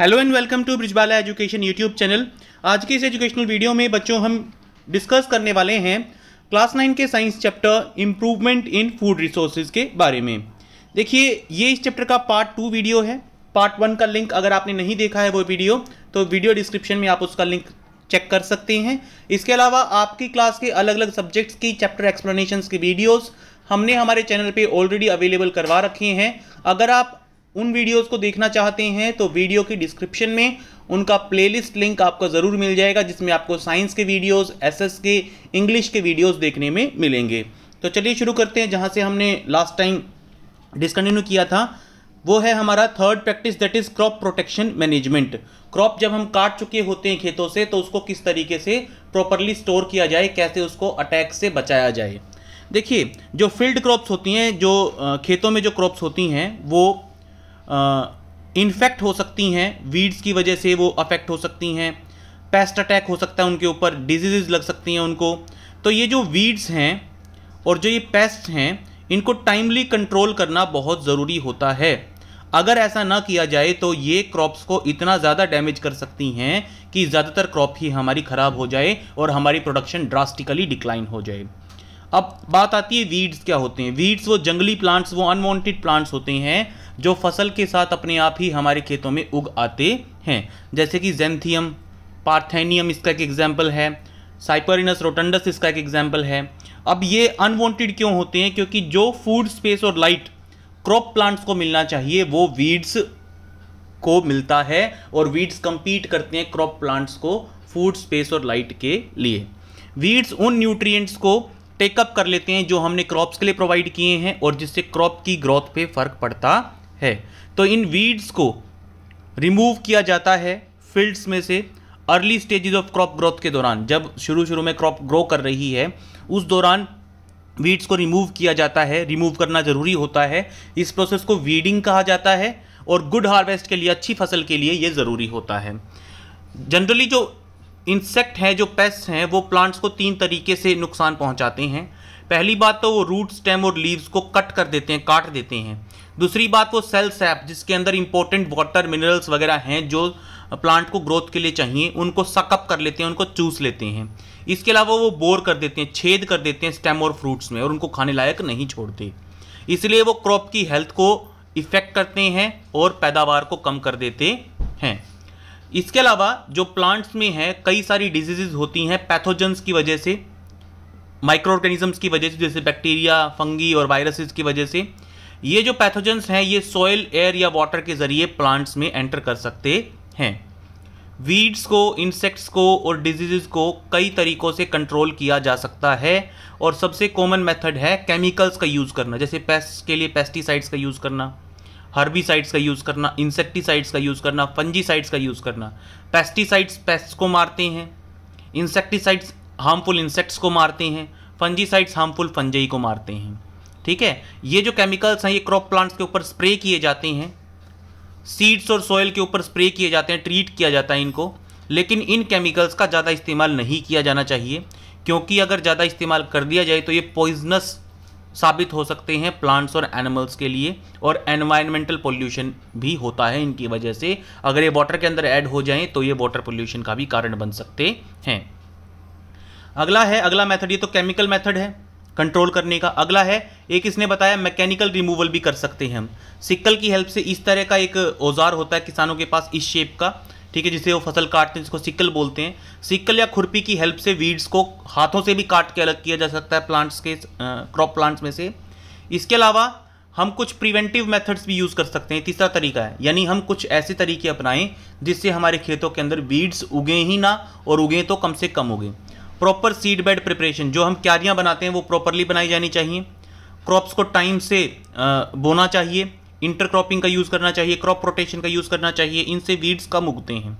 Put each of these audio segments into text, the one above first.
hello and welcome to Brijbala education YouTube channel आज के इस एजुकेशनल वीडियो में बच्चों हम डिस्कस करने वाले हैं क्लास नाइन के science chapter improvement in food resources के बारे में देखिए ये इस चैप्टर का पार्ट टू वीडियो है पार्ट वन का लिंक अगर आपने नहीं देखा है वो वीडियो तो वीडियो डिस्क्रिप्शन में आप उसका लिंक चेक कर सकते हैं इसके अलावा आपकी क्लास के अलग अलग सब्जेक्ट्स की चैप्टर एक्सप्लेनेशन की वीडियोज़ हमने हमारे चैनल पे ऑलरेडी अवेलेबल करवा रखे हैं अगर आप उन वीडियोस को देखना चाहते हैं तो वीडियो की डिस्क्रिप्शन में उनका प्लेलिस्ट लिंक आपको ज़रूर मिल जाएगा जिसमें आपको साइंस के वीडियोस एसएस के इंग्लिश के वीडियोस देखने में मिलेंगे तो चलिए शुरू करते हैं जहाँ से हमने लास्ट टाइम डिसकन्टिन्यू किया था वो है हमारा third practice that is crop protection management crop जब हम काट चुके होते हैं खेतों से तो उसको किस तरीके से प्रॉपरली स्टोर किया जाए कैसे उसको अटैक से बचाया जाए देखिए जो फील्ड क्रॉप्स होती हैं जो खेतों में जो क्रॉप्स होती हैं वो इन्फेक्ट हो सकती हैं वीड्स की वजह से वो अफेक्ट हो सकती हैं पेस्ट अटैक हो सकता है उनके ऊपर डिजीज लग सकती हैं उनको तो ये जो वीड्स हैं और जो ये पेस्ट हैं इनको टाइमली कंट्रोल करना बहुत ज़रूरी होता है अगर ऐसा ना किया जाए तो ये क्रॉप्स को इतना ज़्यादा डैमेज कर सकती हैं कि ज़्यादातर क्रॉप ही हमारी ख़राब हो जाए और हमारी प्रोडक्शन ड्रास्टिकली डिक्लाइन हो जाए अब बात आती है वीड्स क्या होते हैं वीड्स वो जंगली प्लांट्स वो अनवांटेड प्लांट्स होते हैं जो फसल के साथ अपने आप ही हमारे खेतों में उग आते हैं जैसे कि जेंथियम पार्थेनियम इसका एक एग्जाम्पल है साइपरिनस रोटंडस इसका एक एग्जाम्पल है अब ये अनवांटेड क्यों होते हैं क्योंकि जो फूड स्पेस और लाइट क्रॉप प्लांट्स को मिलना चाहिए वो वीड्स को मिलता है और वीड्स कंपीट करते हैं क्रॉप प्लांट्स को फूड स्पेस और लाइट के लिए वीड्स उन न्यूट्रिएंट्स को टेकअप कर लेते हैं जो हमने क्रॉप्स के लिए प्रोवाइड किए हैं और जिससे क्रॉप की ग्रोथ पे फर्क पड़ता है तो इन वीड्स को रिमूव किया जाता है फील्ड्स में से early stages of crop growth के दौरान जब शुरू शुरू में क्रॉप ग्रो कर रही है उस दौरान वीड्स को रिमूव किया जाता है रिमूव करना ज़रूरी होता है इस प्रोसेस को वीडिंग कहा जाता है और गुड हार्वेस्ट के लिए अच्छी फसल के लिए ये ज़रूरी होता है जनरली जो इंसेक्ट हैं जो पेस्ट हैं वो प्लांट्स को तीन तरीके से नुकसान पहुंचाते हैं पहली बात तो वो रूट स्टेम और लीव्स को कट कर देते हैं काट देते हैं दूसरी बात वो सेल सैप जिसके अंदर इंपॉर्टेंट वाटर मिनरल्स वगैरह हैं जो प्लांट को ग्रोथ के लिए चाहिए उनको सकअप कर लेते हैं उनको चूस लेते हैं इसके अलावा वो बोर कर देते हैं छेद कर देते हैं स्टेम और फ्रूट्स में और उनको खाने लायक नहीं छोड़ते इसलिए वो क्रॉप की हेल्थ को इफ़ेक्ट करते हैं और पैदावार को कम कर देते हैं इसके अलावा जो प्लांट्स में है कई सारी डिजीजेज होती हैं पैथोजन्स की वजह से माइक्रो ऑर्गेनिजम्स की वजह से जैसे बैक्टीरिया फंगी और वायरसेस की वजह से ये जो पैथोजन्स हैं ये सॉयल एयर या वाटर के जरिए प्लांट्स में एंटर कर सकते हैं वीड्स को इंसेक्ट्स को और डिजीज़ को कई तरीक़ों से कंट्रोल किया जा सकता है और सबसे कॉमन मेथड है केमिकल्स का यूज़ करना जैसे पेस्ट के लिए पेस्टिसाइड्स का यूज़ करना हर्बिसाइड्स का यूज़ करना इंसेक्टिसाइड्स का यूज़ करना फंजीसाइड्स का यूज़ करना पेस्टिसाइड्स पेस्ट को मारते हैं इंसेक्टिसाइड्स हार्मफुल इंसेक्ट्स को मारते हैं फंजीसाइड्स हार्मफुल फंजई को मारते हैं ठीक है ये जो केमिकल्स हैं ये क्रॉप प्लांट्स के ऊपर स्प्रे किए जाते हैं सीड्स और सॉयल के ऊपर स्प्रे किए जाते हैं ट्रीट किया जाता है इनको लेकिन इन केमिकल्स का ज़्यादा इस्तेमाल नहीं किया जाना चाहिए क्योंकि अगर ज़्यादा इस्तेमाल कर दिया जाए तो ये पॉइजनस साबित हो सकते हैं प्लांट्स और एनिमल्स के लिए और एनवायरमेंटल पोल्यूशन भी होता है इनकी वजह से अगर ये वाटर के अंदर ऐड हो जाएं तो ये वाटर पोल्यूशन का भी कारण बन सकते हैं अगला है अगला मेथड ये तो केमिकल मेथड है कंट्रोल करने का अगला है एक इसने बताया मैकेनिकल रिमूवल भी कर सकते हैं हम सिक्कल की हेल्प से इस तरह का एक औजार होता है किसानों के पास इस शेप का ठीक है जिसे वो फसल काटते हैं जिसको सिकल बोलते हैं सिकल या खुरपी की हेल्प से वीड्स को हाथों से भी काट के अलग किया जा सकता है प्लांट्स के क्रॉप प्लांट्स में से इसके अलावा हम कुछ प्रिवेंटिव मेथड्स भी यूज़ कर सकते हैं तीसरा तरीका है यानी हम कुछ ऐसे तरीके अपनाएं जिससे हमारे खेतों के अंदर वीड्स उगे ही ना और उगे तो कम से कम उगे प्रॉपर सीड बेड प्रिपरेशन जो हम क्यारियाँ बनाते हैं वो प्रॉपरली बनाई जानी चाहिए क्रॉप्स को टाइम से बोना चाहिए इंटरक्रॉपिंग का यूज़ करना चाहिए क्रॉप प्रोटेक्शन का यूज़ करना चाहिए इनसे वीड्स कम उगते हैं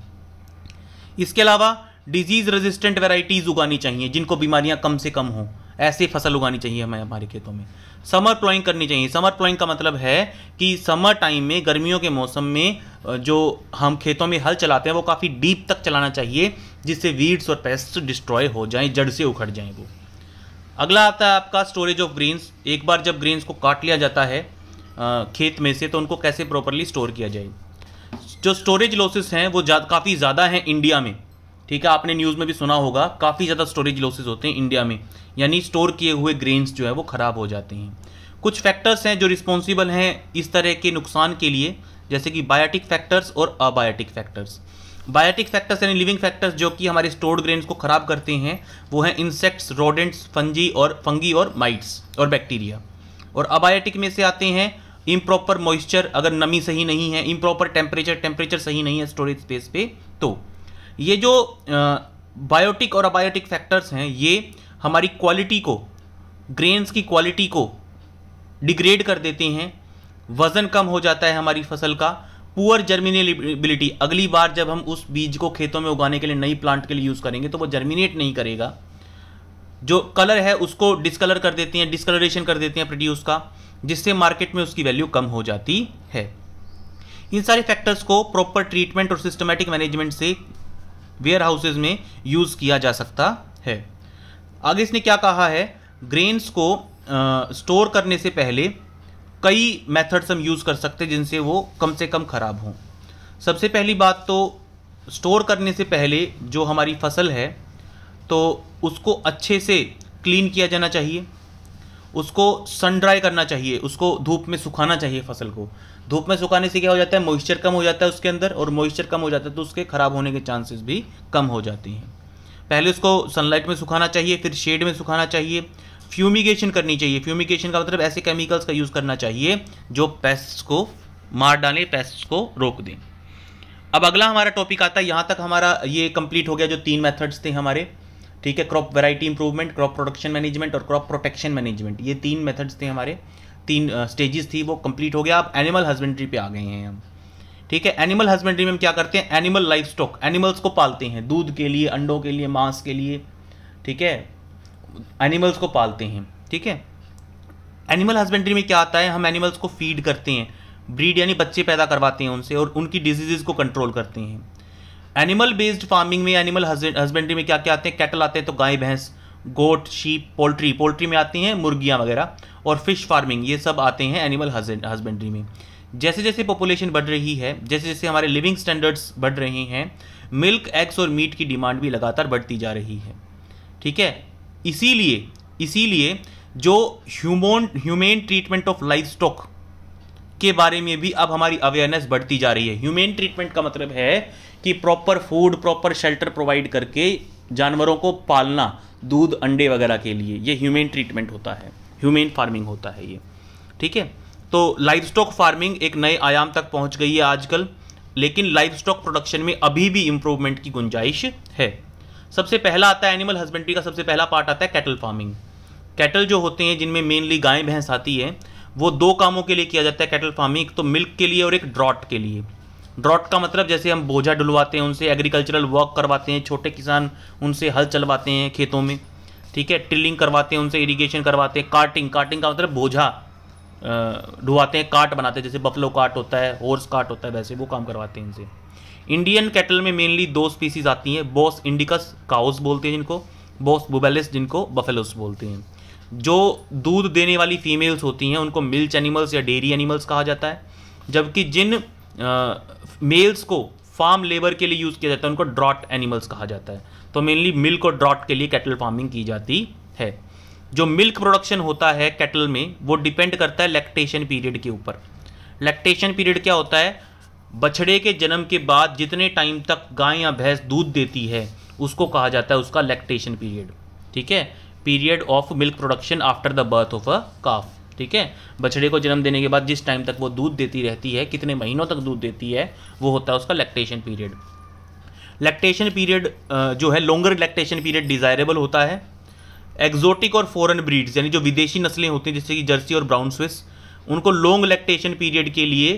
इसके अलावा डिजीज रेजिस्टेंट वेराइटीज़ उगानी चाहिए जिनको बीमारियां कम से कम हों ऐसे फसल उगानी चाहिए हमें हमारे खेतों में समर प्लॉइंग करनी चाहिए समर प्लॉइंग का मतलब है कि समर टाइम में गर्मियों के मौसम में जो हम खेतों में हल चलाते हैं वो काफ़ी डीप तक चलाना चाहिए जिससे वीड्स और पेस्ट डिस्ट्रॉय हो जाएं जड़ से उखड़ जाएं वो अगला आता है आपका स्टोरेज ऑफ ग्रीन्स एक बार जब ग्रीन्स को काट लिया जाता है खेत में से तो उनको कैसे प्रॉपरली स्टोर किया जाए जो स्टोरेज लॉसेस हैं वो जा, काफ़ी ज़्यादा हैं इंडिया में ठीक है आपने न्यूज़ में भी सुना होगा काफ़ी ज़्यादा स्टोरेज लॉसेज होते हैं इंडिया में यानी स्टोर किए हुए ग्रेन्स जो है वो ख़राब हो जाते हैं कुछ फैक्टर्स हैं जो रिस्पॉन्सिबल हैं इस तरह के नुकसान के लिए जैसे कि बायोटिक फैक्टर्स और अबायोटिक फैक्टर्स बायोटिक फैक्टर्स यानी लिविंग फैक्टर्स जो कि हमारे स्टोर्ड ग्रेन्स को ख़राब करते हैं वो हैं इंसेक्ट्स रोडेंट्स फंजी और फंगी और माइट्स और बैक्टीरिया और अबायोटिक में से आते हैं इम्प्रॉपर मॉइस्चर अगर नमी सही नहीं है इम्प्रॉपर टेम्परेचर टेम्परेचर सही नहीं है स्टोरेज स्पेस पे तो ये जो बायोटिक और अबायोटिक फैक्टर्स हैं ये हमारी क्वालिटी को ग्रेन्स की क्वालिटी को डिग्रेड कर देते हैं वज़न कम हो जाता है हमारी फसल का पुअर जर्मिनेबिलिटी अगली बार जब हम उस बीज को खेतों में उगाने के लिए नई प्लांट के लिए यूज़ करेंगे तो वो जर्मिनेट नहीं करेगा जो कलर है उसको डिसकलर कर देते हैं डिसकलरेशन कर देते हैं प्रोड्यूस का जिससे मार्केट में उसकी वैल्यू कम हो जाती है इन सारे फैक्टर्स को प्रॉपर ट्रीटमेंट और सिस्टमेटिक मैनेजमेंट से वेयर हाउसेज में यूज़ किया जा सकता है आगे इसने क्या कहा है ग्रेन्स को स्टोर uh, करने से पहले कई मेथड्स हम यूज़ कर सकते हैं जिनसे वो कम से कम ख़राब हों सबसे पहली बात तो स्टोर करने से पहले जो हमारी फसल है तो उसको अच्छे से क्लीन किया जाना चाहिए उसको सन ड्राई करना चाहिए उसको धूप में सुखाना चाहिए फसल को धूप में सुखाने से क्या हो जाता है मॉइस्चर कम हो जाता है उसके अंदर और मॉइस्चर कम हो जाता है तो उसके ख़राब होने के चांसेस भी कम हो जाती हैं पहले उसको सनलाइट में सुखाना चाहिए फिर शेड में सुखाना चाहिए फ्यूमिगेशन करनी चाहिए फ्यूमिगेशन का मतलब ऐसे केमिकल्स का यूज़ करना चाहिए जो पेस्ट को मार डालें पेस्ट को रोक दें अब अगला हमारा टॉपिक आता है यहाँ तक हमारा ये कंप्लीट हो गया जो तीन मेथड्स थे हमारे ठीक है crop variety improvement crop production management और क्रॉप प्रोटेक्शन मैनेजमेंट ये तीन मेथड्स थे हमारे तीन स्टेजेस uh, थी वो कंप्लीट हो गया आप एनिमल हस्बेंड्री पे आ गए हैं हम ठीक है एनिमल हस्बेंड्री में हम क्या करते हैं एनिमल लाइफ स्टॉक एनिमल्स को पालते हैं दूध के लिए अंडों के लिए मांस के लिए ठीक है एनिमल्स को पालते हैं ठीक है एनिमल हस्बेंड्री में क्या आता है हम एनिमल्स को फीड करते हैं ब्रीड यानी बच्चे पैदा करवाते हैं उनसे और उनकी डिजीज़ को कंट्रोल करते हैं एनिमल बेस्ड फार्मिंग में एनिमल हस्बेंड्री में क्या क्या आते हैं कैटल आते हैं तो गाय भैंस गोट शीप पोल्ट्री पोल्ट्री में आती हैं मुर्गियाँ वगैरह और फिश फार्मिंग ये सब आते हैं एनिमल हस्बेंड्री में जैसे जैसे पॉपुलेशन बढ़ रही है जैसे जैसे हमारे लिविंग स्टैंडर्ड्स बढ़ रहे हैं मिल्क एग्स और मीट की डिमांड भी लगातार बढ़ती जा रही है ठीक है इसीलिए इसीलिए जो humane humane treatment of livestock के बारे में भी अब हमारी अवेयरनेस बढ़ती जा रही है ह्यूमेन ट्रीटमेंट का मतलब है कि proper food proper shelter provide करके जानवरों को पालना दूध अंडे वगैरह के लिए ये ह्यूमेन ट्रीटमेंट होता है ह्यूमेन फार्मिंग होता है ये ठीक है तो लाइफ स्टॉक फार्मिंग एक नए आयाम तक पहुंच गई है आजकल लेकिन लाइफ स्टॉक प्रोडक्शन में अभी भी इम्प्रूवमेंट की गुंजाइश है सबसे पहला आता है एनिमल हस्बेंड्री का सबसे पहला पार्ट आता है कैटल फार्मिंग कैटल जो होते हैं जिनमें मेनली गाय भैंस आती है वो दो कामों के लिए किया जाता है कैटल फार्मिंग एक तो मिल्क के लिए और एक ड्रॉट के लिए ड्रॉट का मतलब जैसे हम बोझा डुलवाते हैं उनसे एग्रीकल्चरल वर्क करवाते हैं छोटे किसान उनसे हल चलवाते हैं खेतों में ठीक है टिलिंग करवाते हैं उनसे इरिगेशन करवाते हैं कार्टिंग कार्टिंग का मतलब बोझा ढुवाते हैं काट बनाते हैं जैसे बफलो काट होता है हॉर्स काट होता है वैसे वो काम करवाते हैं इनसे इंडियन कैटल में मेनली दो स्पीसीज आती हैं बॉस इंडिकस काउस बोलते हैं जिनको बॉस बुबेलिस जिनको बफेलोस बोलते हैं जो दूध देने वाली फीमेल्स होती हैं उनको मिल्च एनिमल्स या डेयरी एनिमल्स कहा जाता है जबकि जिन मेल्स को फार्म लेबर के लिए यूज़ किया जाता है उनको ड्रॉट एनिमल्स कहा जाता है तो मेनली मिल्क और ड्रॉट के लिए कैटल फार्मिंग की जाती है जो मिल्क प्रोडक्शन होता है कैटल में वो डिपेंड करता है लैक्टेशन पीरियड के ऊपर लैक्टेशन पीरियड क्या होता है बछड़े के जन्म के बाद जितने टाइम तक गाय या भैंस दूध देती है उसको कहा जाता है उसका लैक्टेशन पीरियड ठीक है period of milk production after the birth of a calf ठीक है बछड़े को जन्म देने के बाद जिस टाइम तक वो दूध देती रहती है कितने महीनों तक दूध देती है वो होता है उसका लैक्टेशन पीरियड लैक्टेशन पीरियड जो है लॉन्गर लैक्टेशन पीरियड डिज़ायरेबल होता है एक्जोटिक और फॉरेन ब्रीड्स यानी जो विदेशी नस्लें होती हैं जैसे कि जर्सी और ब्राउन स्विस उनको लॉन्ग लैक्टेशन पीरियड के लिए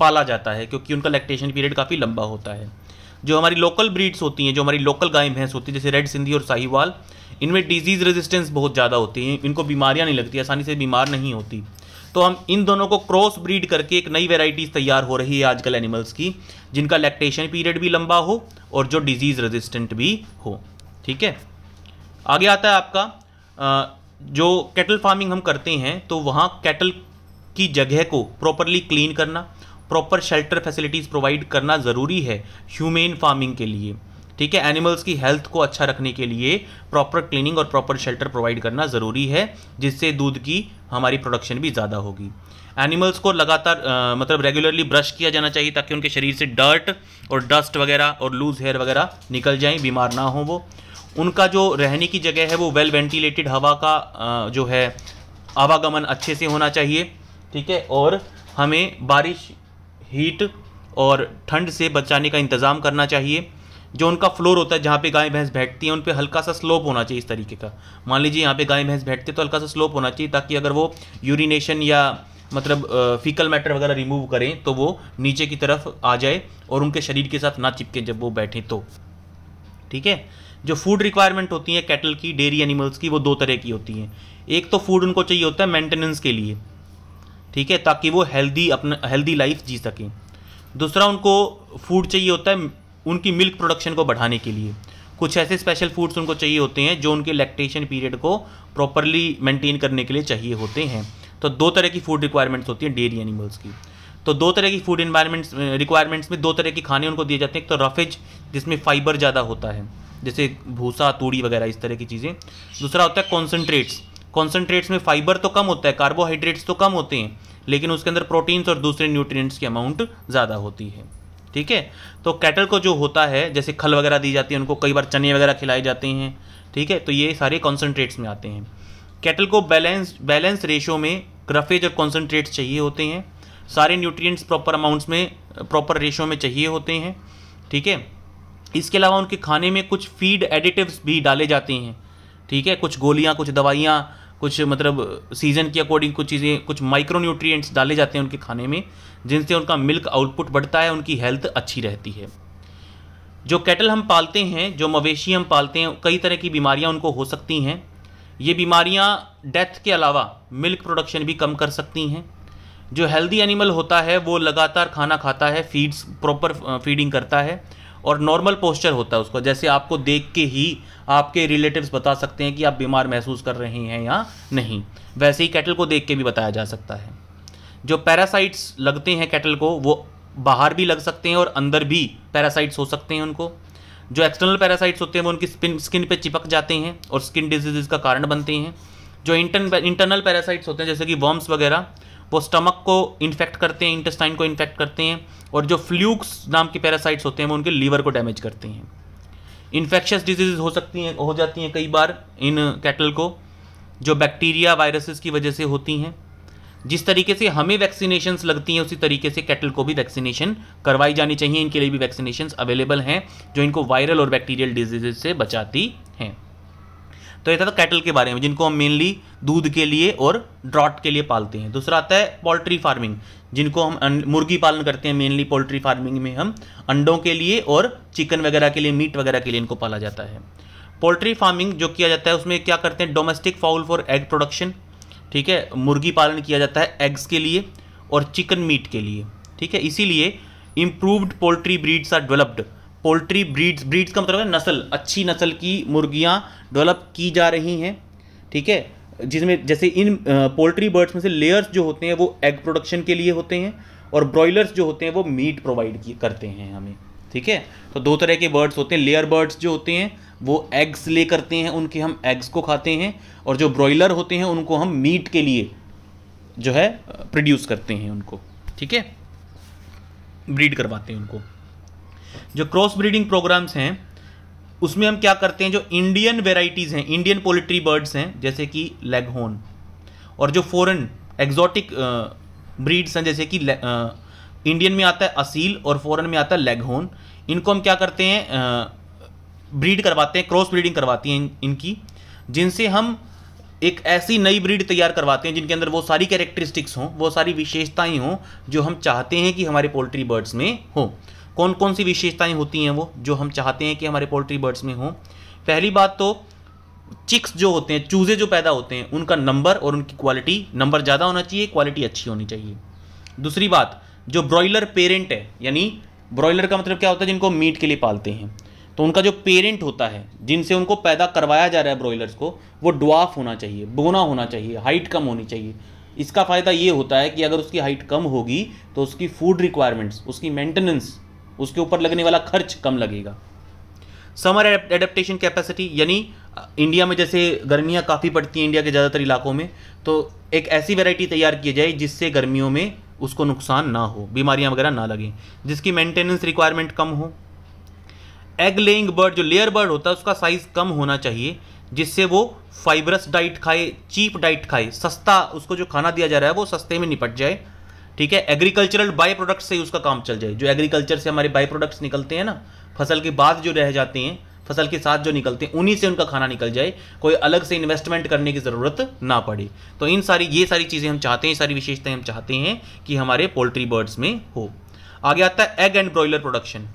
पाला जाता है क्योंकि उनका लैक्टेशन पीरियड काफ़ी लंबा होता है जो हमारी लोकल ब्रीड्स होती हैं जो हमारी लोकल गाय भैंस होती है जैसे रेड सिंधी और साहिवाल इनमें डिजीज़ रेजिस्टेंस बहुत ज़्यादा होती है इनको बीमारियाँ नहीं लगती आसानी से बीमार नहीं होती तो हम इन दोनों को क्रॉस ब्रीड करके एक नई वेराइटीज़ तैयार हो रही है आजकल एनिमल्स की जिनका लैक्टेशन पीरियड भी लंबा हो और जो डिजीज़ रेजिस्टेंट भी हो ठीक है आगे आता है आपका जो कैटल फार्मिंग हम करते हैं तो वहाँ कैटल की जगह को प्रॉपरली क्लीन करना प्रॉपर शेल्टर फैसिलिटीज़ प्रोवाइड करना ज़रूरी है ह्यूमेन फार्मिंग के लिए ठीक है एनिमल्स की हेल्थ को अच्छा रखने के लिए प्रॉपर क्लीनिंग और प्रॉपर शेल्टर प्रोवाइड करना ज़रूरी है जिससे दूध की हमारी प्रोडक्शन भी ज़्यादा होगी एनिमल्स को लगातार मतलब रेगुलरली ब्रश किया जाना चाहिए ताकि उनके शरीर से डर्ट और डस्ट वगैरह और लूज हेयर वगैरह निकल जाएं बीमार ना हो वो उनका जो रहने की जगह है वो वेल वेंटिलेटेड हवा का आ, जो है आवागमन अच्छे से होना चाहिए ठीक है और हमें बारिश हीट और ठंड से बचाने का इंतज़ाम करना चाहिए जो उनका फ्लोर होता है जहाँ पे गाय भैंस बैठती हैं उन पर हल्का सा स्लोप होना चाहिए इस तरीके का मान लीजिए यहाँ पे गाय भैंस बैठती है तो हल्का सा स्लोप होना चाहिए ताकि अगर वो यूरिनेशन या मतलब फीकल मैटर वगैरह रिमूव करें तो वो नीचे की तरफ आ जाए और उनके शरीर के साथ ना चिपके जब वो बैठें तो ठीक है जो फूड रिक्वायरमेंट होती है कैटल की डेयरी एनिमल्स की वो दो तरह की होती हैं एक तो फूड उनको चाहिए होता है मेंटेनेंस के लिए ठीक है ताकि वो हेल्दी अपना हेल्दी लाइफ जी सकें दूसरा उनको फूड चाहिए होता है उनकी मिल्क प्रोडक्शन को बढ़ाने के लिए कुछ ऐसे स्पेशल फूड्स उनको चाहिए होते हैं जो उनके लैक्टेशन पीरियड को प्रॉपरली मेंटेन करने के लिए चाहिए होते हैं तो दो तरह की फूड रिक्वायरमेंट्स होती हैं डेयरी एनिमल्स की तो दो तरह की फूड इन्वायरमेंट्स रिक्वायरमेंट्स में दो तरह के खाने उनको दिए जाते हैं एक तो रफेज जिसमें फाइबर ज़्यादा होता है जैसे भूसा तूड़ी वगैरह इस तरह की चीज़ें दूसरा होता है कॉन्सनट्रेट्स कॉन्सनट्रेट्स में फाइबर तो कम होता है कार्बोहाइड्रेट्स तो कम होते हैं लेकिन उसके अंदर प्रोटीन्स और दूसरे न्यूट्रिएंट्स की अमाउंट ज़्यादा होती है ठीक है तो कैटल को जो होता है जैसे खल वगैरह दी जाती है उनको कई बार चने वगैरह खिलाई जाते हैं ठीक है तो ये सारे कॉन्सनट्रेट्स में आते हैं कैटल को बैलेंस बैलेंस रेशो में ग्रफेज और कॉन्सनट्रेट्स चाहिए होते हैं सारे न्यूट्रिएंट्स प्रॉपर अमाउंट्स में प्रॉपर रेशो में चाहिए होते हैं ठीक है इसके अलावा उनके खाने में कुछ फीड एडिटिव्स भी डाले जाते हैं ठीक है कुछ गोलियाँ कुछ दवाइयाँ कुछ मतलब सीजन के अकॉर्डिंग कुछ चीज़ें कुछ माइक्रो डाले जाते हैं उनके खाने में जिनसे उनका मिल्क आउटपुट बढ़ता है उनकी हेल्थ अच्छी रहती है जो कैटल हम पालते हैं जो मवेशी हम पालते हैं कई तरह की बीमारियां उनको हो सकती हैं ये बीमारियां डेथ के अलावा मिल्क प्रोडक्शन भी कम कर सकती हैं जो हेल्दी एनिमल होता है वो लगातार खाना खाता है फीड्स प्रॉपर फीडिंग करता है और नॉर्मल पोस्चर होता है उसको जैसे आपको देख के ही आपके रिलेटिव्स बता सकते हैं कि आप बीमार महसूस कर रहे हैं या नहीं वैसे ही कैटल को देख के भी बताया जा सकता है जो पैरासाइट्स लगते हैं कैटल को वो बाहर भी लग सकते हैं और अंदर भी पैरासाइट्स हो सकते हैं उनको जो एक्सटर्नल पैरासाइट्स होते हैं वो उनकी स्पिन स्किन पर चिपक जाते हैं और स्किन डिजीज का कारण बनते हैं जो इंटर इंटरनल पैरासाइट्स होते हैं जैसे कि वर्म्स वगैरह वो स्टमक को इन्फेक्ट करते हैं इंटेस्टाइन को इन्फेक्ट करते हैं और जो फ्लूक्स नाम के पैरासाइट्स होते हैं वो उनके लीवर को डैमेज करते हैं इन्फेक्शस डिजीज हो सकती हैं हो जाती हैं कई बार इन कैटल को जो बैक्टीरिया वायरसेस की वजह से होती हैं जिस तरीके से हमें वैक्सीनेशंस लगती हैं उसी तरीके से कैटल को भी वैक्सीनेशन करवाई जानी चाहिए इनके लिए भी वैक्सीनेशन अवेलेबल हैं जो इनको वायरल और बैक्टीरियल डिजीजेज से बचाती हैं तो ये था कैटल के बारे में जिनको हम मेनली दूध के लिए और ड्रॉट के लिए पालते हैं दूसरा आता है पोल्ट्री फार्मिंग जिनको हम अं, मुर्गी पालन करते हैं मेनली पोल्ट्री फार्मिंग में हम अंडों के लिए और चिकन वगैरह के लिए मीट वगैरह के लिए इनको पाला जाता है पोल्ट्री फार्मिंग जो किया जाता है उसमें क्या करते हैं domestic fowl for egg production ठीक है मुर्गी पालन किया जाता है एग्स के लिए और चिकन मीट के लिए ठीक है इसीलिए improved poultry breeds are developed poultry breeds breeds का मतलब है नस्ल अच्छी नस्ल की मुर्गियाँ डेवलप की जा रही हैं ठीक है जिसमें जैसे इन पोल्ट्री बर्ड्स में से लेयर्स जो होते हैं वो एग प्रोडक्शन के लिए होते हैं और ब्रॉयलर्स जो होते हैं वो मीट प्रोवाइड करते हैं हमें ठीक है तो दो तरह के बर्ड्स होते हैं लेयर बर्ड्स जो होते हैं वो एग्स ले करते हैं उनके हम एग्स को खाते हैं और जो ब्रॉयलर होते हैं उनको हम मीट के लिए जो है प्रोड्यूस करते हैं उनको ठीक है ब्रीड करवाते हैं उनको जो क्रॉस ब्रीडिंग प्रोग्राम्स हैं उसमें हम क्या करते हैं जो इंडियन वेराइटीज़ हैं इंडियन पोल्ट्री बर्ड्स हैं जैसे कि लेगहोन और जो फॉरन एग्जॉटिक ब्रीड्स हैं जैसे कि इंडियन में आता है असील और फॉरन में आता है लेगहोन इनको हम क्या करते हैं ब्रीड करवाते हैं क्रॉस ब्रीडिंग करवाती हैं इन, इनकी जिनसे हम एक ऐसी नई ब्रीड तैयार करवाते हैं जिनके अंदर वो सारी कैरेक्टरिस्टिक्स हों वो सारी विशेषताएं हों जो हम चाहते हैं कि हमारे पोल्ट्री बर्ड्स में हों कौन कौन सी विशेषताएं होती हैं वो जो हम चाहते हैं कि हमारे पोल्ट्री बर्ड्स में हों पहली बात तो चिक्स जो होते हैं चूज़े जो पैदा होते हैं उनका नंबर और उनकी क्वालिटी नंबर ज़्यादा होना चाहिए क्वालिटी अच्छी होनी चाहिए दूसरी बात जो ब्रॉयलर पेरेंट है यानी ब्रॉयलर का मतलब क्या होता है जिनको मीट के लिए पालते हैं तो उनका जो पेरेंट होता है जिनसे उनको पैदा करवाया जा रहा है ब्रॉयलर्स को वो डुआफ होना चाहिए बोना होना चाहिए हाइट कम होनी चाहिए इसका फ़ायदा ये होता है कि अगर उसकी हाइट कम होगी तो उसकी फूड रिक्वायरमेंट्स उसकी मेंटेनेंस उसके ऊपर लगने वाला खर्च कम लगेगा समर एडेप्टेशन कैपेसिटी यानी इंडिया में जैसे गर्मियाँ काफ़ी पड़ती हैं इंडिया के ज़्यादातर इलाकों में तो एक ऐसी वैरायटी तैयार की जाए जिससे गर्मियों में उसको नुकसान ना हो बीमारियाँ वगैरह ना लगें जिसकी मेंटेनेंस रिक्वायरमेंट कम हो एग लेइंग बर्ड जो लेयर बर्ड होता है उसका साइज़ कम होना चाहिए जिससे वो फाइबरस डाइट खाए चीप डाइट खाए सस्ता उसको जो खाना दिया जा रहा है वो सस्ते में निपट जाए ठीक है एग्रीकल्चरल बाई प्रोडक्ट से उसका काम चल जाए जो एग्रीकल्चर से हमारे बाई प्रोडक्ट्स निकलते हैं ना फसल के बाद जो रह जाते हैं फसल के साथ जो निकलते हैं उन्हीं से उनका खाना निकल जाए कोई अलग से इन्वेस्टमेंट करने की ज़रूरत ना पड़े तो इन सारी ये सारी चीज़ें हम चाहते हैं सारी विशेषताएं हम चाहते हैं कि हमारे पोल्ट्री बर्ड्स में हो आगे आता है एग एंड ब्रॉयलर प्रोडक्शन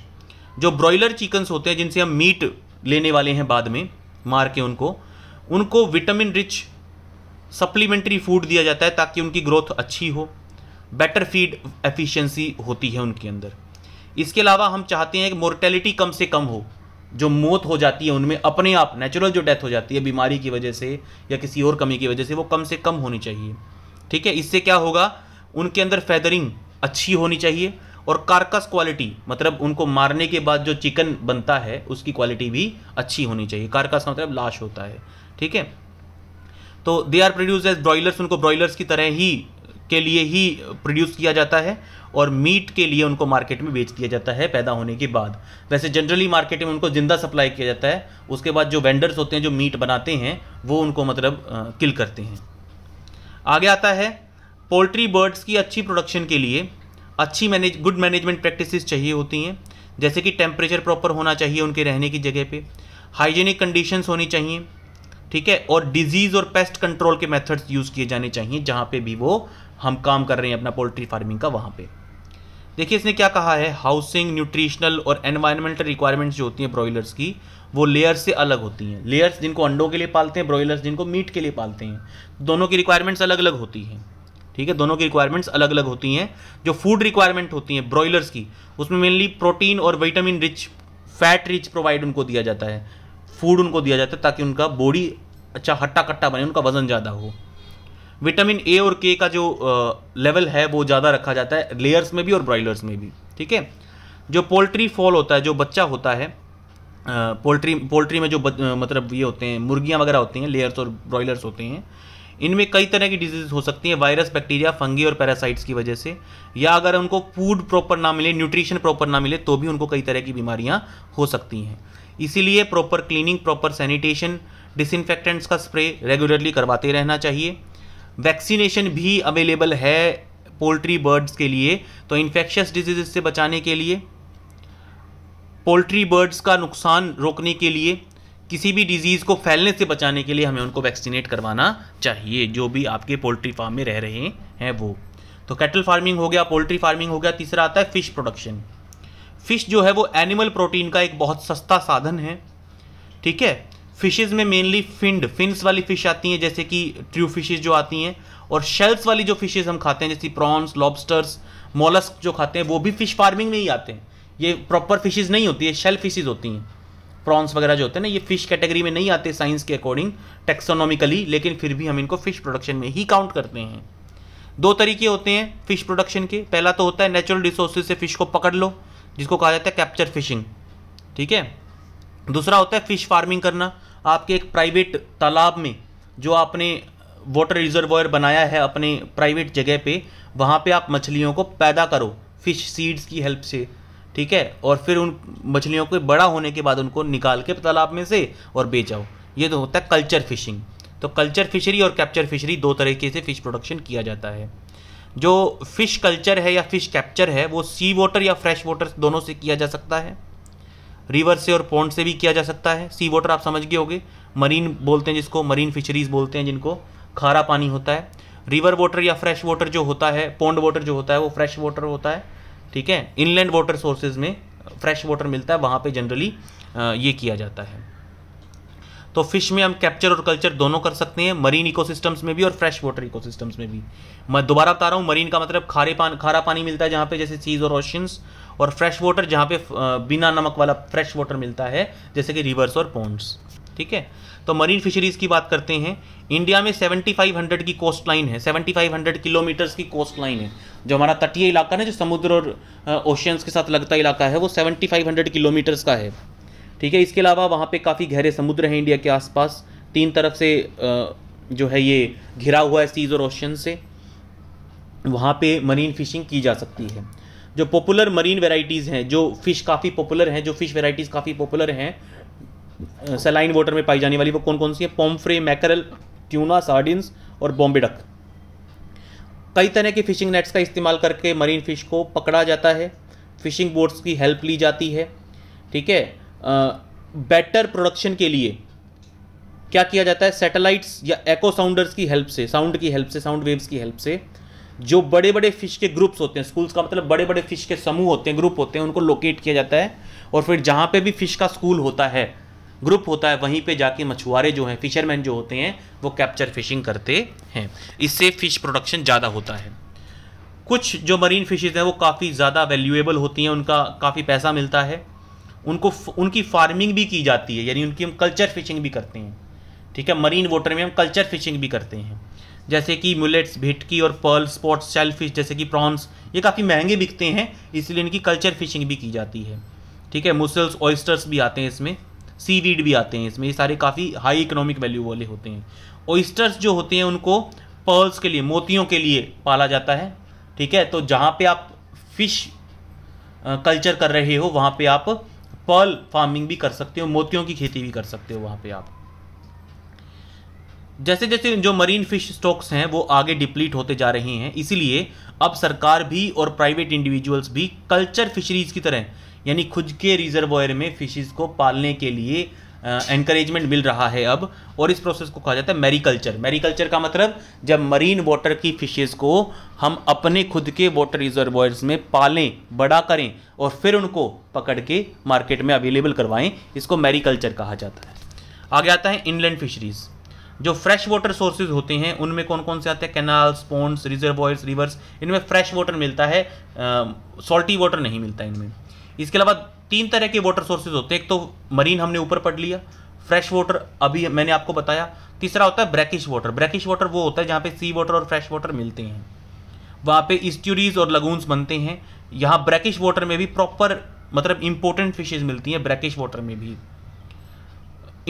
जो ब्रॉयलर चिकन्स होते हैं जिनसे हम मीट लेने वाले हैं बाद में मार के उनको उनको विटामिन रिच सप्लीमेंट्री फूड दिया जाता है ताकि उनकी ग्रोथ अच्छी हो बेटर फीड एफिशिएंसी होती है उनके अंदर इसके अलावा हम चाहते हैं कि मोर्टेलिटी कम से कम हो जो मौत हो जाती है उनमें अपने आप नेचुरल जो डेथ हो जाती है बीमारी की वजह से या किसी और कमी की वजह से वो कम से कम होनी चाहिए ठीक है इससे क्या होगा उनके अंदर फैदरिंग अच्छी होनी चाहिए और कारकस क्वालिटी मतलब उनको मारने के बाद जो चिकन बनता है उसकी क्वालिटी भी अच्छी होनी चाहिए कारकस का मतलब लाश होता है ठीक है तो they are produce as broilers उनको ब्रॉयलर्स की तरह ही के लिए ही प्रोड्यूस किया जाता है और मीट के लिए उनको मार्केट में बेच दिया जाता है पैदा होने के बाद वैसे जनरली मार्केट में उनको ज़िंदा सप्लाई किया जाता है उसके बाद जो वेंडर्स होते हैं जो मीट बनाते हैं वो उनको मतलब किल करते हैं आगे आता है पोल्ट्री बर्ड्स की अच्छी प्रोडक्शन के लिए अच्छी मैनेज गुड मैनेजमेंट प्रैक्टिसेस चाहिए होती हैं जैसे कि टेम्परेचर प्रॉपर होना चाहिए उनके रहने की जगह पे हाइजीनिक कंडीशंस होनी चाहिए ठीक है और डिजीज़ और पेस्ट कंट्रोल के मेथड्स यूज़ किए जाने चाहिए जहाँ पे भी वो हम काम कर रहे हैं अपना पोल्ट्री फार्मिंग का वहाँ पे देखिए इसने क्या कहा है हाउसिंग न्यूट्रिशनल और एनवायरमेंटल रिक्वायरमेंट्स जो होती हैं ब्रॉयलर्स की वो लेयर्स से अलग होती हैं लेयर्स जिनको अंडों के लिए पालते हैं ब्रॉयलर्स जिनको मीट के लिए पालते हैं दोनों की रिक्वायरमेंट्स अलग अलग होती हैं ठीक है दोनों की रिक्वायरमेंट्स अलग अलग होती हैं जो फूड रिक्वायरमेंट होती हैं ब्रॉयलर्स की उसमें मेनली प्रोटीन और vitamin rich fat rich provide उनको दिया जाता है फूड उनको दिया जाता है ताकि उनका बॉडी अच्छा हट्टा कट्टा बने उनका वजन ज़्यादा हो विटामिन ए और के का जो लेवल है वो ज़्यादा रखा जाता है लेयर्स में भी और ब्रॉयलर्स में भी ठीक है जो पोल्ट्री फॉल होता है जो बच्चा होता है पोल्ट्री पोल्ट्री में जो मतलब ये होते हैं मुर्गियाँ वगैरह होती हैं लेयर्स और ब्रॉयलर्स होते हैं इनमें कई तरह की डिजीज हो सकती हैं वायरस बैक्टीरिया फंगी और पैरासाइट्स की वजह से या अगर उनको फूड प्रॉपर ना मिले न्यूट्रिशन प्रॉपर ना मिले तो भी उनको कई तरह की बीमारियाँ हो सकती हैं इसीलिए proper cleaning proper sanitation disinfectants का स्प्रे रेगुलरली करवाते रहना चाहिए वैक्सीनेशन भी अवेलेबल है पोल्ट्री बर्ड्स के लिए तो इन्फेक्शस डिजीज से बचाने के लिए पोल्ट्री बर्ड्स का नुकसान रोकने के लिए किसी भी डिजीज़ को फैलने से बचाने के लिए हमें उनको वैक्सीनेट करवाना चाहिए जो भी आपके पोल्ट्री फार्म में रह रहे हैं वो तो कैटल फार्मिंग हो गया पोल्ट्री फार्मिंग हो गया तीसरा आता है फ़िश प्रोडक्शन फ़िश जो है वो एनिमल प्रोटीन का एक बहुत सस्ता साधन है ठीक है फिशेज़ में मेनली फिंड फिन्स वाली फ़िश आती हैं जैसे कि ट्रू फिशेज़ जो आती हैं और शेल्स वाली जो फिशेज़ हम खाते हैं जैसे प्रॉन्स लॉबस्टर्स मोलस्क जो खाते हैं वो भी फ़िश फार्मिंग में ही आते हैं ये प्रॉपर फिशेज़ नहीं होती है शेल फिशेज़ होती हैं प्रॉन्स वगैरह जो होते हैं ना ये फ़िश कैटेगरी में नहीं आते साइंस के अकॉर्डिंग टेक्सोनॉमिकली लेकिन फिर भी हम इनको फ़िश प्रोडक्शन में ही काउंट करते हैं दो तरीके होते हैं फ़िश प्रोडक्शन के पहला तो होता है नेचुरल रिसोर्सेज से फ़िश को पकड़ लो जिसको कहा जाता है कैप्चर फिशिंग ठीक है दूसरा होता है फ़िश फार्मिंग करना आपके एक प्राइवेट तालाब में जो आपने वाटर रिजर्वायर बनाया है अपने प्राइवेट जगह पे वहाँ पे आप मछलियों को पैदा करो फिश सीड्स की हेल्प से ठीक है और फिर उन मछलियों को बड़ा होने के बाद उनको निकाल के तालाब में से और बेचाओ ये तो होता है कल्चर फिशिंग तो कल्चर फिशरी और कैप्चर फिशरी दो तरीके से फ़िश प्रोडक्शन किया जाता है जो फ़िश कल्चर है या फ़िश कैप्चर है वो सी वाटर या फ्रेश वाटर दोनों से किया जा सकता है रिवर से और पॉन्ड से भी किया जा सकता है सी वाटर आप समझ गए होगे मरीन बोलते हैं जिसको मरीन फिशरीज बोलते हैं जिनको खारा पानी होता है रिवर वाटर या फ्रेश वाटर जो होता है पोंड वाटर जो होता है वो फ्रेश वाटर होता है ठीक है इनलैंड वाटर सोर्सेज में फ्रेश वाटर मिलता है वहाँ पे जनरली ये किया जाता है तो फिश में हम कैप्चर और कल्चर दोनों कर सकते हैं मरीन इकोसिस्टम्स में भी और फ्रेश वाटर इकोसिस्टम्स में भी मैं दोबारा बता रहा हूँ मरीन का मतलब खारे पान खारा पानी मिलता है जहाँ पे जैसे चीज और ओशंस और फ्रेश वाटर जहाँ पे बिना नमक वाला फ्रेश वाटर मिलता है जैसे कि रिवर्स और पोन्ट्स ठीक है तो मरीन फिशरीज की बात करते हैं इंडिया में 7500 की कोस्ट लाइन है 7500 किलोमीटर्स की कोस्ट लाइन है जो हमारा तटीय इलाका है जो समुद्र और ओशियंस के साथ लगता इलाका है वो 7500 किलोमीटर्स का है ठीक है इसके अलावा वहाँ पे काफ़ी गहरे समुद्र हैं इंडिया के आसपास तीन तरफ से जो है ये घिरा हुआ है सीज और ओशन से वहाँ पे मरीन फिशिंग की जा सकती है जो पॉपुलर मरीन वेराइटीज़ हैं जो फ़िश काफ़ी पॉपुलर हैं जो फ़िश वेराइटीज़ काफ़ी पॉपुलर हैं सलाइन वाटर में पाई जाने वाली वो कौन कौन सी है पोम्फ्रे मैकरल ट्यूना सार्डिन्स और बॉम्बेडक कई तरह के फ़िशिंग नेट्स का इस्तेमाल करके मरीन फ़िश को पकड़ा जाता है फ़िशिंग बोट्स की हेल्प ली जाती है ठीक है बेटर प्रोडक्शन के लिए क्या किया जाता है सैटेलाइट्स या एको साउंडर्स की हेल्प से साउंड की हेल्प से साउंड वेव्स की हेल्प से जो बड़े बड़े फिश के ग्रुप्स होते हैं स्कूल्स का मतलब बड़े बड़े फिश के समूह होते हैं ग्रुप होते हैं उनको लोकेट किया जाता है और फिर जहाँ पे भी फिश का स्कूल होता है ग्रुप होता है वहीं पे जाके मछुआरे जो हैं फिशरमैन जो होते हैं वो कैप्चर फिशिंग करते हैं इससे फ़िश प्रोडक्शन ज़्यादा होता है कुछ जो मरीन फिशेज़ हैं वो काफ़ी ज़्यादा वैल्यूएबल होती हैं उनका काफ़ी पैसा मिलता है उनको उनकी फार्मिंग भी की जाती है यानी उनकी हम कल्चर फिशिंग भी करते हैं ठीक है मरीन वाटर में हम कल्चर फिशिंग भी करते हैं जैसे कि मुलेट्स भिटकी और पर्ल स्पॉट्स शेल फिश जैसे कि प्रॉन्स ये काफ़ी महंगे बिकते हैं इसलिए इनकी कल्चर फिशिंग भी की जाती है ठीक है मुसल्स ऑयस्टर्स भी आते हैं इसमें सी वीड भी आते हैं इसमें ये सारे काफ़ी हाई इकोनॉमिक वैल्यू वाले होते हैं ऑयस्टर्स जो होते हैं उनको पर्ल्स के लिए मोतियों के लिए पाला जाता है ठीक है तो जहाँ पे आप फिश कल्चर कर रहे हो वहाँ पे आप पर्ल फार्मिंग भी कर सकते हो मोतियों की खेती भी कर सकते हो वहां पे आप जैसे जैसे जो मरीन फिश स्टॉक्स हैं वो आगे डिप्लीट होते जा रहे हैं इसीलिए अब सरकार भी और प्राइवेट इंडिविजुअल्स भी कल्चर फिशरीज की तरह यानी खुद के रिजर्वयर में फिशेज को पालने के लिए एनकरेजमेंट मिल रहा है अब और इस प्रोसेस को कहा जाता है मैरीकल्चर मैरीकल्चर का मतलब जब मरीन वाटर की फिशेज़ को हम अपने खुद के वाटर रिजर्वर्स में पालें बड़ा करें और फिर उनको पकड़ के मार्केट में अवेलेबल करवाएं इसको मैरीकल्चर कहा जाता है आगे आता है इनलैंड फिशरीज़ जो फ्रेश वाटर सोर्सेज होते हैं उनमें कौन कौन से आते हैं कैनाल्स पोन्स रिजर्वॉयर्स रिवर्स इनमें फ्रेश वाटर मिलता है सॉल्टी वाटर नहीं मिलता इनमें इसके अलावा तीन तरह के वाटर सोर्सेज होते हैं एक तो मरीन हमने ऊपर पढ़ लिया फ्रेश वाटर अभी मैंने आपको बताया तीसरा होता है ब्रैकिश वाटर ब्रैकिश वाटर वो होता है जहाँ पे सी वाटर और फ्रेश वाटर मिलते हैं वहाँ पे इस्ट्यूरीज और लगून्स बनते हैं यहाँ ब्रैकिश वाटर में भी प्रॉपर मतलब इंपॉर्टेंट फिशेज मिलती हैं ब्रैकिश वाटर में भी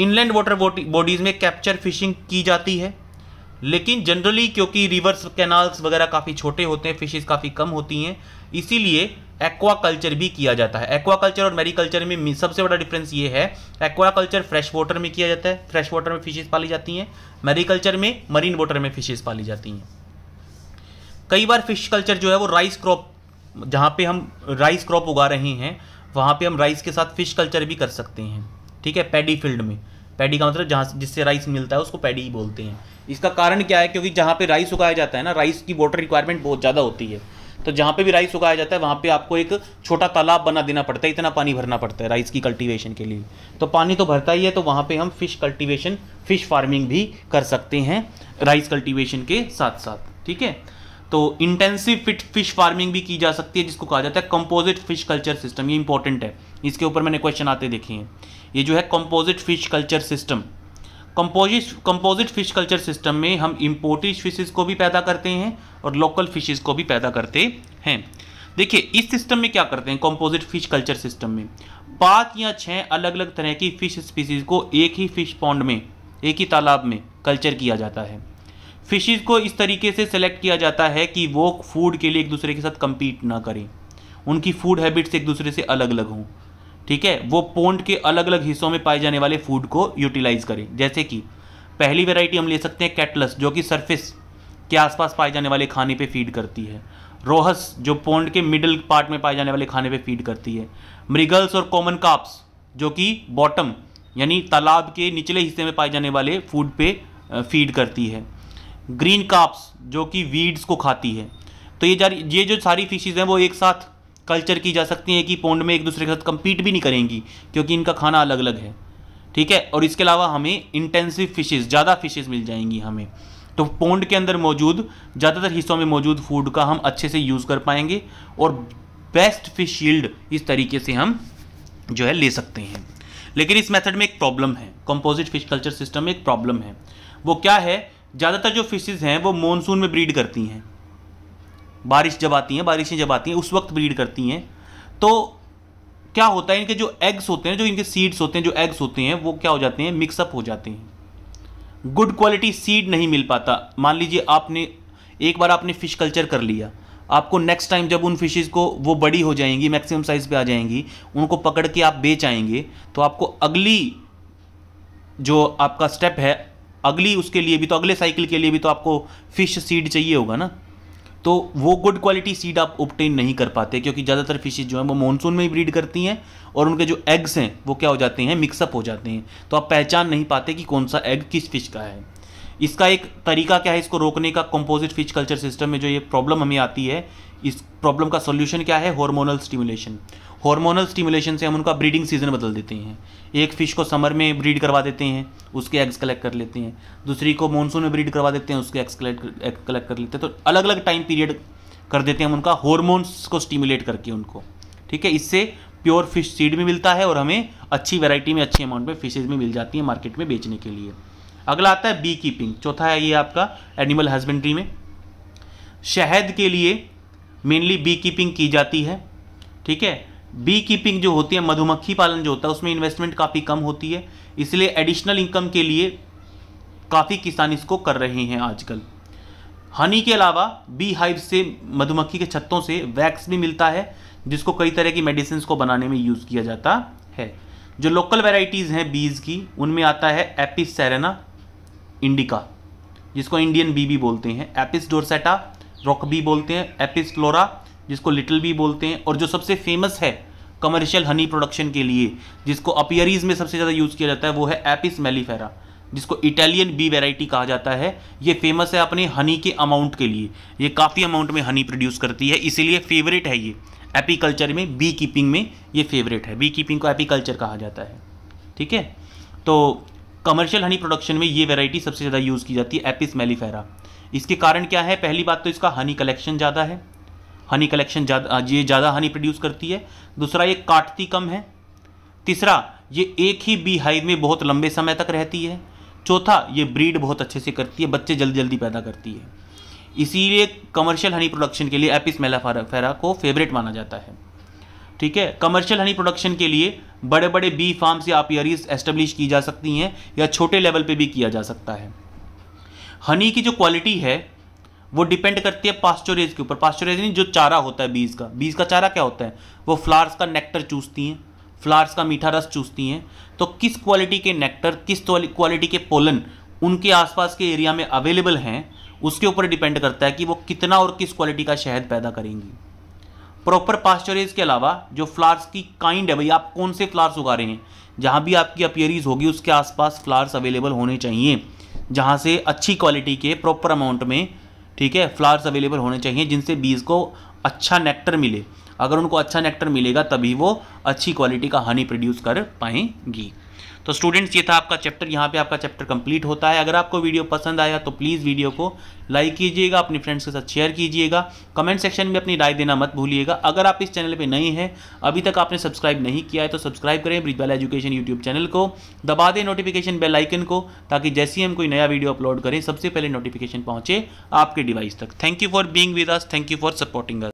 इनलैंड वाटर बॉडीज में कैप्चर फिशिंग की जाती है लेकिन जनरली क्योंकि रिवर्स कैनाल्स वगैरह काफ़ी छोटे होते हैं फिशेज काफ़ी कम होती हैं इसीलिए एक्वाकल्चर भी किया जाता है एक्वा कल्चर और मैरीकल्चर कल्चर में सबसे बड़ा डिफरेंस ये है एक्वाकल्चर फ्रेश वाटर में किया जाता है फ्रेश वाटर में फिशेज पाली जाती हैं मेरी कल्चर में मरीन वाटर में फिशेज पाली जाती हैं कई बार फिश कल्चर जो है वो राइस क्रॉप जहाँ पे हम राइस क्रॉप उगा रहे हैं वहाँ पे हम राइस के साथ फिश कल्चर भी कर सकते हैं ठीक है पैडी फील्ड में पैडी का मतलब जहाँ जिससे राइस मिलता है उसको पैडी ही बोलते हैं इसका कारण क्या है क्योंकि जहाँ पे राइस उगाया जाता है ना राइस की वाटर रिक्वायरमेंट बहुत ज़्यादा होती है तो जहाँ पे भी राइस उगाया जाता है वहाँ पे आपको एक छोटा तालाब बना देना पड़ता है इतना पानी भरना पड़ता है राइस की कल्टीवेशन के लिए तो पानी तो भरता ही है तो वहाँ पे हम फिश कल्टीवेशन फिश फार्मिंग भी कर सकते हैं राइस कल्टीवेशन के साथ साथ ठीक है तो इंटेंसिव फिट फिश फार्मिंग भी की जा सकती है जिसको कहा जाता है कंपोजिट फिश कल्चर सिस्टम ये इंपॉर्टेंट है इसके ऊपर मैंने क्वेश्चन आते देखे हैं ये जो है composite fish culture system composite composite fish culture system में हम इम्पोर्टेड फिशेज़ को भी पैदा करते हैं और लोकल फिशेज़ को भी पैदा करते हैं देखिए इस सिस्टम में क्या करते हैं कंपोजिट फिश कल्चर सिस्टम में पाँच या छः अलग अलग तरह की फ़िश स्पीसीज़ को एक ही फ़िश पॉन्ड में एक ही तालाब में कल्चर किया जाता है फिशेज़ को इस तरीके से सेलेक्ट किया जाता है कि वो फूड के लिए एक दूसरे के साथ कम्पीट ना करें उनकी फूड हैबिट्स एक दूसरे से अलग अलग हों ठीक है वो पोन्ड के अलग अलग हिस्सों में पाए जाने वाले फूड को यूटिलाइज करें जैसे कि पहली वेराइटी हम ले सकते हैं कैटलस जो कि सरफेस के आसपास पाए जाने वाले खाने पर फीड करती है रोहस जो पोन्ड के मिडल पार्ट में पाए जाने वाले खाने पर फीड करती है मृगल्स और कॉमन काप्स जो कि बॉटम यानी तालाब के निचले हिस्से में पाए जाने वाले फूड पे फीड करती है ग्रीन काप्स जो कि वीड्स को खाती है तो ये जारी ये जो सारी फिशेज़ हैं वो एक साथ कल्चर की जा सकती हैं कि पोंड में एक दूसरे के साथ कम्पीट भी नहीं करेंगी क्योंकि इनका खाना अलग अलग है ठीक है और इसके अलावा हमें इंटेंसिव फिशेज़ ज़्यादा फिशेज़ मिल जाएंगी हमें तो पोंड के अंदर मौजूद ज़्यादातर हिस्सों में मौजूद फूड का हम अच्छे से यूज़ कर पाएंगे और बेस्ट फिश शील्ड इस तरीके से हम जो है ले सकते हैं लेकिन इस मेथड में एक प्रॉब्लम है कंपोजिट फिश कल्चर सिस्टम में एक प्रॉब्लम है वो क्या है ज़्यादातर जो फिशेज़ हैं वो मानसून में ब्रीड करती हैं बारिश जब आती हैं बारिशें जब आती हैं उस वक्त ब्रीड करती हैं तो क्या होता है इनके जो एग्स होते हैं जो इनके सीड्स होते हैं जो एग्स होते हैं वो क्या हो जाते हैं मिक्सअप हो जाते हैं गुड क्वालिटी सीड नहीं मिल पाता मान लीजिए आपने एक बार आपने फ़िश कल्चर कर लिया आपको नेक्स्ट टाइम जब उन फिशेस को वो बड़ी हो जाएंगी मैक्सिमम साइज़ पे आ जाएंगी उनको पकड़ के आप बेच आएंगे तो आपको अगली जो आपका स्टेप है अगली उसके लिए भी तो अगले साइकिल के लिए भी तो आपको फ़िश सीड चाहिए होगा ना तो वो गुड क्वालिटी सीड आप ऑप्टेन नहीं कर पाते क्योंकि ज़्यादातर फिशेज जो हैं वो मानसून में ही ब्रीड करती हैं और उनके जो एग्स हैं वो क्या हो जाते हैं मिक्सअप हो जाते हैं तो आप पहचान नहीं पाते कि कौन सा एग किस फिश का है इसका एक तरीका क्या है इसको रोकने का कंपोजिट फिश कल्चर सिस्टम में जो ये प्रॉब्लम हमें आती है इस प्रॉब्लम का सोल्यूशन क्या है हॉर्मोनल स्टिमुलेशन हार्मोनल स्टिमुलेशन से हम उनका ब्रीडिंग सीजन बदल देते हैं एक फ़िश को समर में ब्रीड करवा देते हैं उसके एग्स कलेक्ट कर लेते हैं दूसरी को मानसून में ब्रीड करवा देते हैं उसके एग्स कलेक्ट कलेक्ट कर लेते हैं तो अलग अलग टाइम पीरियड कर देते हैं हम उनका हॉर्मोन्स को स्टिमुलेट करके उनको ठीक है इससे प्योर फिश सीड भी मिलता है और हमें अच्छी वेराइटी में अच्छी अमाउंट में फिशेज भी मिल जाती हैं मार्केट में बेचने के लिए अगला आता है बी कीपिंग चौथा है ये आपका एनिमल हस्बेंड्री में शहद के लिए मेनली बी कीपिंग की जाती है ठीक है बी कीपिंग जो होती है मधुमक्खी पालन जो होता है उसमें इन्वेस्टमेंट काफ़ी कम होती है इसलिए एडिशनल इनकम के लिए काफ़ी किसान इसको कर रहे हैं आजकल हनी के अलावा बी हाइव से मधुमक्खी के छत्तों से वैक्स भी मिलता है जिसको कई तरह की मेडिसिन को बनाने में यूज़ किया जाता है जो लोकल वेराइटीज़ हैं बीज की उनमें आता है एपिस सेरेना इंडिका जिसको इंडियन बी भी बोलते हैं एपिस डोरसेटा रॉक बी बोलते हैं एपिस फ्लोरा जिसको लिटिल बी बोलते हैं और जो सबसे फेमस है कमर्शियल हनी प्रोडक्शन के लिए जिसको अपियरीज में सबसे ज़्यादा यूज़ किया जाता है वो है एपिस मेलीफेरा जिसको इटालियन बी वेराइटी कहा जाता है ये फेमस है अपने हनी के अमाउंट के लिए ये काफ़ी अमाउंट में हनी प्रोड्यूस करती है इसीलिए फेवरेट है ये एपीकल्चर में बी कीपिंग में ये फेवरेट है बी कीपिंग को एपीकल्चर कहा जाता है ठीक है तो कमर्शियल हनी प्रोडक्शन में ये वेराइटी सबसे ज़्यादा यूज़ की जाती है एपिस मेलीफेरा इसके कारण क्या है पहली बात तो इसका हनी कलेक्शन ज़्यादा है हनी कलेक्शन ज़्यादा ये ज़्यादा हनी प्रोड्यूस करती है दूसरा ये काटती कम है तीसरा ये एक ही बी हाइव में बहुत लंबे समय तक रहती है चौथा ये ब्रीड बहुत अच्छे से करती है बच्चे जल्दी जल्दी पैदा करती है इसीलिए कमर्शियल हनी प्रोडक्शन के लिए एपिस मेलाफेरा को फेवरेट माना जाता है ठीक है कमर्शियल हनी प्रोडक्शन के लिए बड़े बड़े बी फार्म से आपियरीज एस्टेब्लिश की जा सकती हैं या छोटे लेवल पे भी किया जा सकता है हनी की जो क्वालिटी है वो डिपेंड करती है पास्चोरेज के ऊपर पास्चोरेज नहीं जो चारा होता है बीज का बीज का चारा क्या होता है वो फ्लावर्स का नेक्टर चूसती हैं फ्लावर्स का मीठा रस चूसती हैं तो किस क्वालिटी के नेक्टर किस क्वालिटी के पोलन उनके आसपास के एरिया में अवेलेबल हैं उसके ऊपर डिपेंड करता है कि वो कितना और किस क्वालिटी का शहद पैदा करेंगी प्रॉपर पास्चोरेज के अलावा जो फ्लावर्स की काइंड है भाई आप कौन से फ्लावर्स उगा रहे हैं जहाँ भी आपकी अपियरीज होगी उसके आसपास फ्लावर्स अवेलेबल होने चाहिए जहाँ से अच्छी क्वालिटी के प्रॉपर अमाउंट में ठीक है फ्लावर्स अवेलेबल होने चाहिए जिनसे बीज को अच्छा नेक्टर मिले अगर उनको अच्छा नेक्टर मिलेगा तभी वो अच्छी क्वालिटी का हनी प्रोड्यूस कर पाएंगी तो स्टूडेंट्स ये था आपका चैप्टर यहाँ पे आपका चैप्टर कंप्लीट होता है अगर आपको वीडियो पसंद आया तो प्लीज़ वीडियो को लाइक कीजिएगा अपने फ्रेंड्स के साथ शेयर कीजिएगा कमेंट सेक्शन में अपनी राय देना मत भूलिएगा अगर आप इस चैनल पर नए हैं अभी तक आपने सब्सक्राइब नहीं किया है तो सब्सक्राइब करें ब्रिज एजुकेशन यूट्यूब चैनल को दबा दें नोटिफिकेशन बेल आइकन को ताकि जैसे ही हम कोई नया वीडियो अपलोड करें सबसे पहले नोटिफिकेशन पहुंचे आपके डिवाइस तक thank you for being with us thank you for supporting us